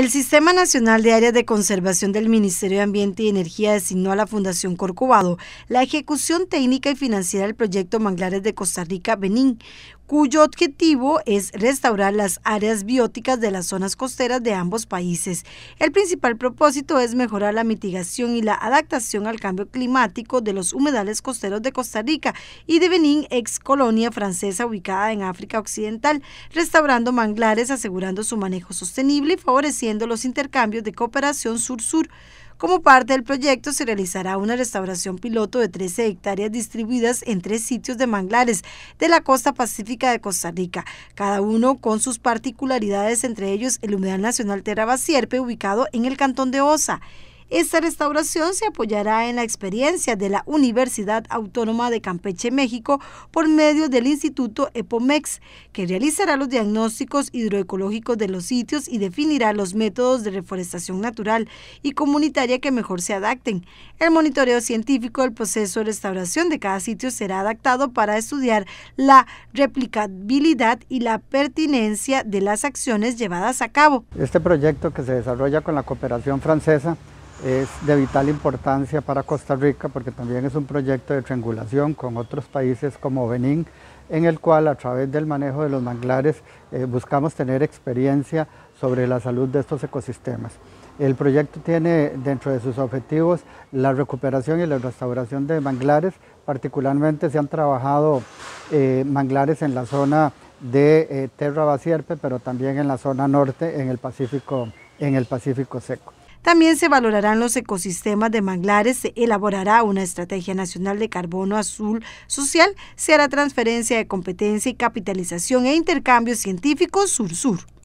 El Sistema Nacional de Áreas de Conservación del Ministerio de Ambiente y Energía designó a la Fundación Corcovado la ejecución técnica y financiera del proyecto Manglares de Costa Rica-Benín, cuyo objetivo es restaurar las áreas bióticas de las zonas costeras de ambos países. El principal propósito es mejorar la mitigación y la adaptación al cambio climático de los humedales costeros de Costa Rica y de Benín, ex colonia francesa ubicada en África Occidental, restaurando manglares, asegurando su manejo sostenible y favoreciendo los intercambios de cooperación sur-sur como parte del proyecto se realizará una restauración piloto de 13 hectáreas distribuidas en tres sitios de manglares de la costa pacífica de Costa Rica, cada uno con sus particularidades, entre ellos el Humedal Nacional Sierpe, ubicado en el cantón de Osa, esta restauración se apoyará en la experiencia de la Universidad Autónoma de Campeche, México, por medio del Instituto EPOMEX, que realizará los diagnósticos hidroecológicos de los sitios y definirá los métodos de reforestación natural y comunitaria que mejor se adapten. El monitoreo científico del proceso de restauración de cada sitio será adaptado para estudiar la replicabilidad y la pertinencia de las acciones llevadas a cabo. Este proyecto que se desarrolla con la cooperación francesa es de vital importancia para Costa Rica porque también es un proyecto de triangulación con otros países como Benín, en el cual a través del manejo de los manglares eh, buscamos tener experiencia sobre la salud de estos ecosistemas. El proyecto tiene dentro de sus objetivos la recuperación y la restauración de manglares, particularmente se han trabajado eh, manglares en la zona de eh, Terra Basierpe, pero también en la zona norte, en el Pacífico, en el Pacífico seco. También se valorarán los ecosistemas de manglares, se elaborará una estrategia nacional de carbono azul social, se hará transferencia de competencia y capitalización e intercambios científicos sur-sur.